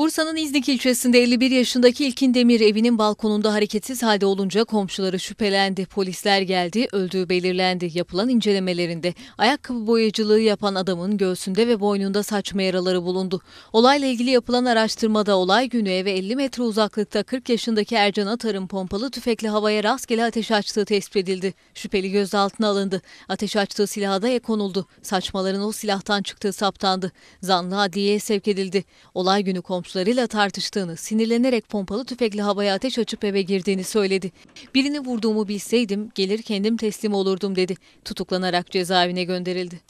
Bursa'nın İznik ilçesinde 51 yaşındaki İlkin Demir evinin balkonunda hareketsiz halde olunca komşuları şüphelendi. Polisler geldi, öldüğü belirlendi. Yapılan incelemelerinde ayakkabı boyacılığı yapan adamın göğsünde ve boynunda saçma yaraları bulundu. Olayla ilgili yapılan araştırmada olay günü eve 50 metre uzaklıkta 40 yaşındaki Ercan Atar'ın pompalı tüfekle havaya rastgele ateş açtığı tespit edildi. Şüpheli gözaltına alındı. Ateş açtığı silaha da ek Saçmaların o silahtan çıktığı saptandı. Zanlı adliyeye sevk edildi. Olay günü komşu gruplarıyla tartıştığını, sinirlenerek pompalı tüfekli havaya ateş açıp eve girdiğini söyledi. Birini vurduğumu bilseydim gelir kendim teslim olurdum dedi. Tutuklanarak cezaevine gönderildi.